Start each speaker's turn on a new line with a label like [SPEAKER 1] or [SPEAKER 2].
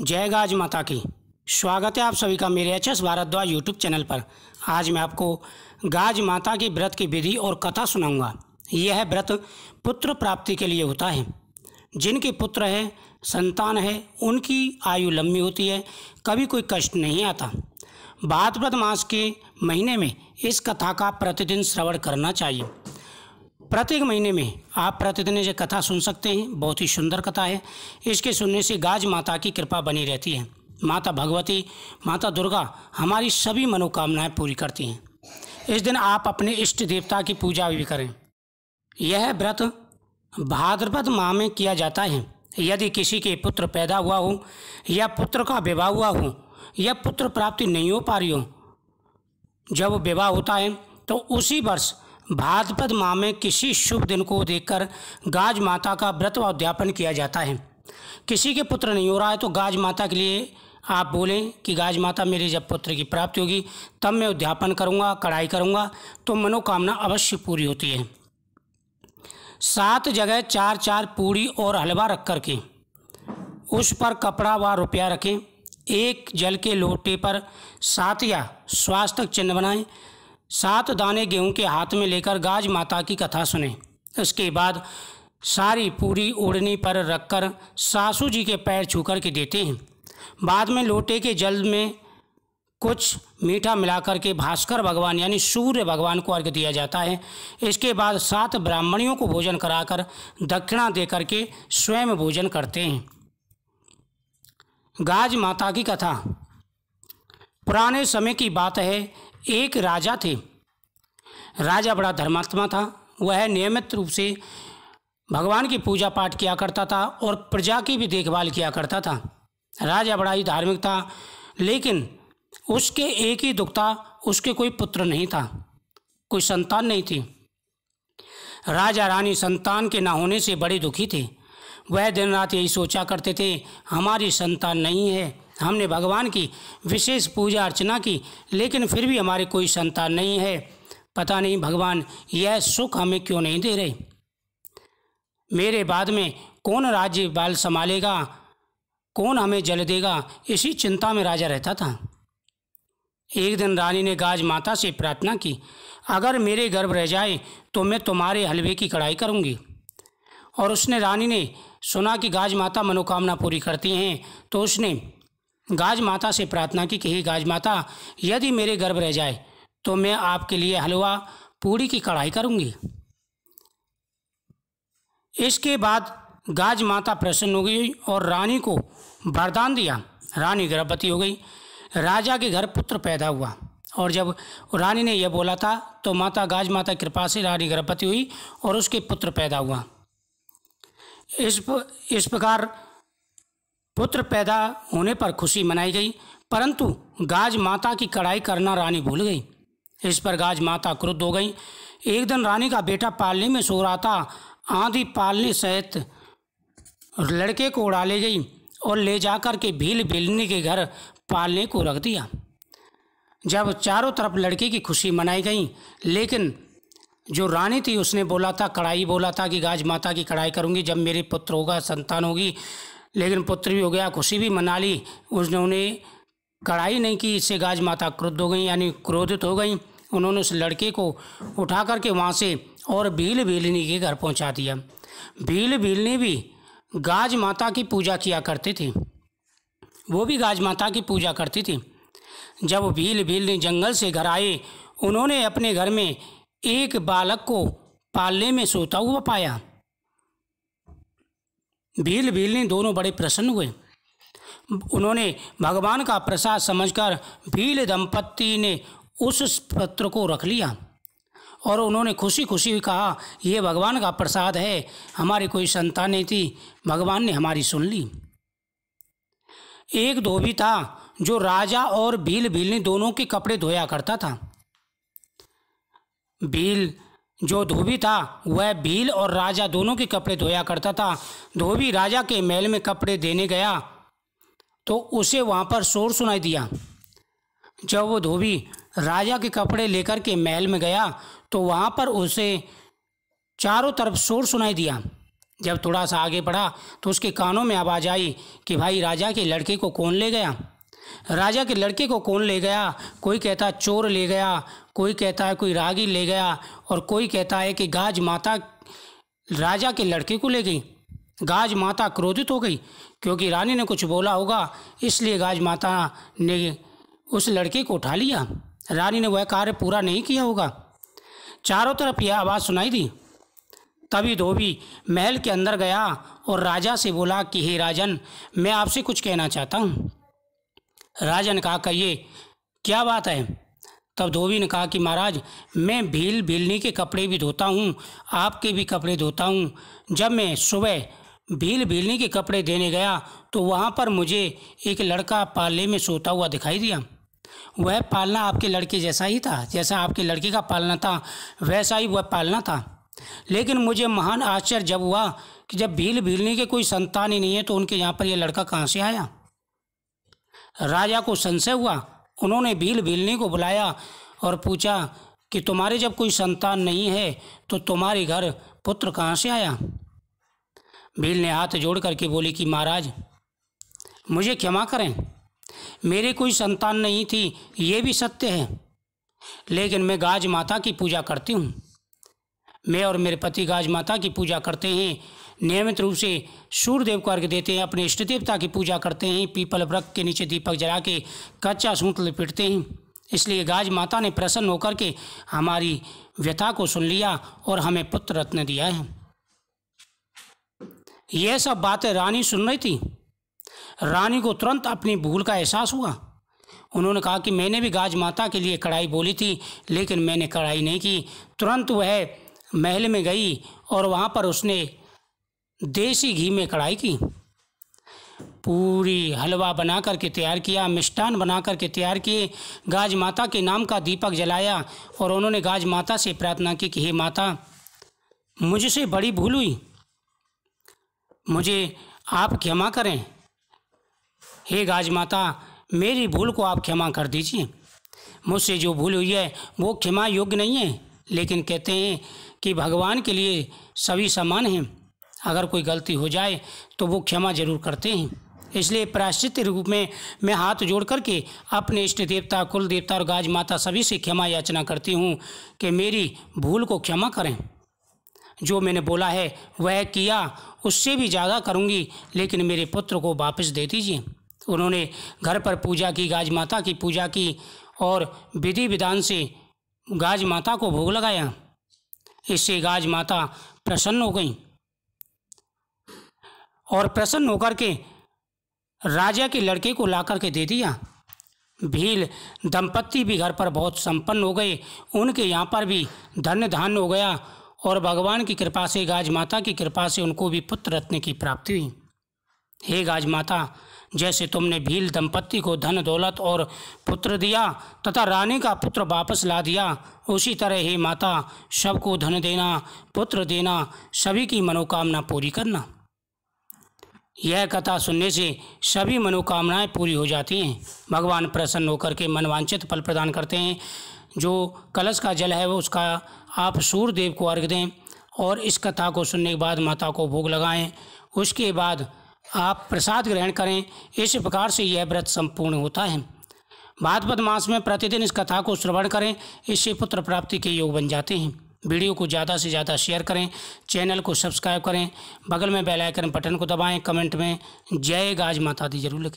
[SPEAKER 1] जय गाज माता की स्वागत है आप सभी का मेरे H S Bhardwaj YouTube channel पर आज मैं आपको गाज माता के व्रत की विधि और कथा सुनाऊंगा यह व्रत पुत्र प्राप्ति के लिए होता है जिनके पुत्र है संतान है उनकी आयु लंबी होती है कभी कोई कष्ट नहीं आता भाद्रपद मास के महीने में इस कथा का प्रतिदिन श्रवण करना चाहिए प्रत्येक महीने में आप प्रतिदिन ये कथा सुन सकते हैं बहुत ही सुंदर कथा है इसके सुनने से गाज माता की कृपा बनी रहती है माता भगवती माता दुर्गा हमारी सभी मनोकामनाएं पूरी करती हैं इस दिन आप अपने इष्ट देवता की पूजा भी करें यह व्रत भाद्रपद माह में किया जाता है यदि किसी के पुत्र पैदा हुआ हो या पुत्र का विवाह हुआ हो या पुत्र प्राप्ति नहीं हो पा रही हो जब विवाह होता है तो उसी वर्ष भाद्रपद माह में किसी शुभ दिन को देखकर गाज माता का व्रत व उद्यापन किया जाता है किसी के पुत्र नहीं हो रहा है तो गाज माता के लिए आप बोलें कि गाज माता मेरे जब पुत्र की प्राप्ति होगी तब मैं उद्यापन करूंगा कढ़ाई करूंगा तो मनोकामना अवश्य पूरी होती है सात जगह चार चार पूड़ी और हलवा रख कर के उस पर कपड़ा व रुपया रखें एक जल के लोटे पर सात या स्वास्थ्य चिन्ह बनाएं सात दाने गेहूं के हाथ में लेकर गाज माता की कथा सुने इसके बाद सारी पूरी ओढ़नी पर रखकर सासू जी के पैर छू के देते हैं बाद में लोटे के जल में कुछ मीठा मिलाकर के भास्कर भगवान यानी सूर्य भगवान को अर्घ दिया जाता है इसके बाद सात ब्राह्मणियों को भोजन कराकर दक्षिणा दे करके स्वयं भोजन करते हैं गाज माता की कथा पुराने समय की बात है एक राजा थे राजा बड़ा धर्मात्मा था वह नियमित रूप से भगवान की पूजा पाठ किया करता था और प्रजा की भी देखभाल किया करता था राजा बड़ा ही धार्मिक था लेकिन उसके एक ही दुख था उसके कोई पुत्र नहीं था कोई संतान नहीं थी राजा रानी संतान के ना होने से बड़े दुखी थे वह दिन रात यही सोचा करते थे हमारी संतान नहीं है हमने भगवान की विशेष पूजा अर्चना की लेकिन फिर भी हमारे कोई संतान नहीं है पता नहीं भगवान यह सुख हमें क्यों नहीं दे रहे मेरे बाद में कौन राज्य बाल संभालेगा कौन हमें जल देगा इसी चिंता में राजा रहता था एक दिन रानी ने गाज माता से प्रार्थना की अगर मेरे गर्भ रह जाए तो मैं तुम्हारे हलवे की कढ़ाई करूंगी और उसने रानी ने सुना कि गाज माता मनोकामना पूरी करती हैं तो उसने गाज माता से प्रार्थना की कि हे गाज माता यदि मेरे गर्भ रह जाए तो मैं आपके लिए हलवा पूड़ी की कढ़ाई करूंगी इसके बाद गाज माता प्रसन्न हो गई और रानी को वरदान दिया रानी गर्भवती हो गई राजा के घर पुत्र पैदा हुआ और जब रानी ने यह बोला था तो माता गाज माता कृपा से रानी गर्भवती हुई और उसके पुत्र पैदा हुआ इस इस प्रकार पुत्र पैदा होने पर खुशी मनाई गई परंतु गाज माता की कड़ाई करना रानी भूल गई इस पर गाज माता क्रुद्ध हो गई एक दिन रानी का बेटा पालने में सो रहा था आंधी पालने सहित लड़के को उड़ा ले गई और ले जाकर के भील बेलने के घर पालने को रख दिया जब चारों तरफ लड़के की खुशी मनाई गई लेकिन जो रानी थी उसने बोला था कड़ाई बोला था कि गाज माता की कड़ाई करूँगी जब मेरे पुत्र होगा संतान होगी लेकिन पुत्र भी हो गया खुशी भी मना ली उसने उन्हें कड़ाई नहीं की इससे गाज माता क्रुद्ध हो गई यानी क्रोधित हो गई उन्होंने उस लड़के को उठा करके वहाँ से और भील भीलनी के घर पहुँचा दिया भील भीलनी भी गाज माता की पूजा किया करती थी वो भी गाज माता की पूजा करती थी जब भील भीलनी जंगल से घर आए उन्होंने अपने घर में एक बालक को पालने में सोता हुआ पाया भील भीलनी दोनों बड़े प्रसन्न हुए उन्होंने भगवान का प्रसाद समझकर भील दंपत्ति ने उस पत्र को रख लिया और उन्होंने खुशी खुशी कहा यह भगवान का प्रसाद है हमारी कोई संतान नहीं थी भगवान ने हमारी सुन ली एक धोबी था जो राजा और भील भीलनी दोनों के कपड़े धोया करता था भील जो धोबी था वह भील और राजा दोनों के कपड़े धोया करता था धोबी राजा के महल में कपड़े देने गया तो उसे वहाँ पर शोर सुनाई दिया जब वो धोबी राजा के कपड़े लेकर के महल में गया तो वहाँ पर उसे चारों तरफ शोर सुनाई दिया जब थोड़ा सा आगे बढ़ा तो उसके कानों में आवाज़ आई कि भाई राजा के लड़के को कौन ले गया राजा के लड़के को कौन ले गया कोई कहता चोर ले गया कोई कहता है कोई रागी ले गया और कोई कहता है कि गाज माता राजा के लड़के को ले गई गाज माता क्रोधित हो गई क्योंकि रानी ने कुछ बोला होगा इसलिए गाज माता ने उस लड़के को उठा लिया रानी ने वह कार्य पूरा नहीं किया होगा चारों तरफ यह आवाज़ सुनाई दी तभी धोबी महल के अंदर गया और राजा से बोला कि हे राजन मैं आपसे कुछ कहना चाहता हूँ राजा ने कहा कहिए क्या बात है तब धोबी ने कहा कि महाराज मैं भील भीलनी के कपड़े भी धोता हूँ आपके भी कपड़े धोता हूँ जब मैं सुबह भील भीलनी के कपड़े देने गया तो वहाँ पर मुझे एक लड़का पाले में सोता हुआ दिखाई दिया वह पालना आपके लड़के जैसा ही था जैसा आपके लड़के का पालना था वैसा ही वह पालना था लेकिन मुझे महान आश्चर्य जब हुआ कि जब भील भीलनी के कोई संतान ही नहीं है तो उनके यहाँ पर यह लड़का कहाँ से आया राजा को संशय हुआ उन्होंने भील भीलनी को बुलाया और पूछा कि तुम्हारे जब कोई संतान नहीं है तो तुम्हारे घर पुत्र कहाँ से आया भील ने हाथ जोड़ करके बोली कि महाराज मुझे क्षमा करें मेरे कोई संतान नहीं थी ये भी सत्य है लेकिन मैं गाज माता की पूजा करती हूँ मैं और मेरे पति गाज माता की पूजा करते हैं नियमित रूप से सूर्यदेव को अर्घ्य देते हैं अपने इष्ट देवता की पूजा करते हैं पीपल वृक्ष के नीचे दीपक जला के कच्चा सूत लपेटते हैं इसलिए गाज माता ने प्रसन्न होकर के हमारी व्यथा को सुन लिया और हमें पुत्र रत्न दिया है यह सब बातें रानी सुन रही थी रानी को तुरंत अपनी भूल का एहसास हुआ उन्होंने कहा कि मैंने भी गाज माता के लिए कढ़ाई बोली थी लेकिन मैंने कढ़ाई नहीं की तुरंत वह महल में गई और वहाँ पर उसने देसी घी में कढ़ाई की पूरी हलवा बना कर के तैयार किया मिष्टान बना कर के तैयार किए गाज माता के नाम का दीपक जलाया और उन्होंने गाज माता से प्रार्थना की कि हे माता मुझसे बड़ी भूल हुई मुझे आप क्षमा करें हे गाज माता मेरी भूल को आप क्षमा कर दीजिए मुझसे जो भूल हुई है वो क्षमा योग्य नहीं है लेकिन कहते हैं कि भगवान के लिए सभी समान हैं अगर कोई गलती हो जाए तो वो क्षमा जरूर करते हैं इसलिए प्राश्चित रूप में मैं हाथ जोड़ करके अपने इष्ट देवता कुल देवता और गाज माता सभी से क्षमा याचना करती हूँ कि मेरी भूल को क्षमा करें जो मैंने बोला है वह किया उससे भी ज़्यादा करूँगी लेकिन मेरे पुत्र को वापस दे दीजिए उन्होंने घर पर पूजा की गाज माता की पूजा की और विधि विधान से गाज माता को भोग लगाया इससे गाज माता प्रसन्न हो गई और प्रसन्न होकर के राजा के लड़के को ला करके दे दिया भील दंपत्ति भी घर पर बहुत संपन्न हो गए उनके यहाँ पर भी धन धान हो गया और भगवान की कृपा से गाज माता की कृपा से उनको भी पुत्र रत्न की प्राप्ति हुई हे गाज माता जैसे तुमने भील दंपत्ति को धन दौलत और पुत्र दिया तथा रानी का पुत्र वापस ला दिया उसी तरह हे माता सबको धन देना पुत्र देना सभी की मनोकामना पूरी करना यह कथा सुनने से सभी मनोकामनाएं पूरी हो जाती हैं भगवान प्रसन्न होकर के मनवांचित फल प्रदान करते हैं जो कलश का जल है वो उसका आप सूर्य देव को अर्घ दें और इस कथा को सुनने के बाद माता को भोग लगाएं उसके बाद आप प्रसाद ग्रहण करें इस प्रकार से यह व्रत संपूर्ण होता है भाद्रपद मास में प्रतिदिन इस कथा को श्रवण करें इससे पुत्र प्राप्ति के योग बन जाते हैं वीडियो को ज़्यादा से ज़्यादा शेयर करें चैनल को सब्सक्राइब करें बगल में बेल आइकन बटन को दबाएं कमेंट में जय गाज माता दी जरूर लिखें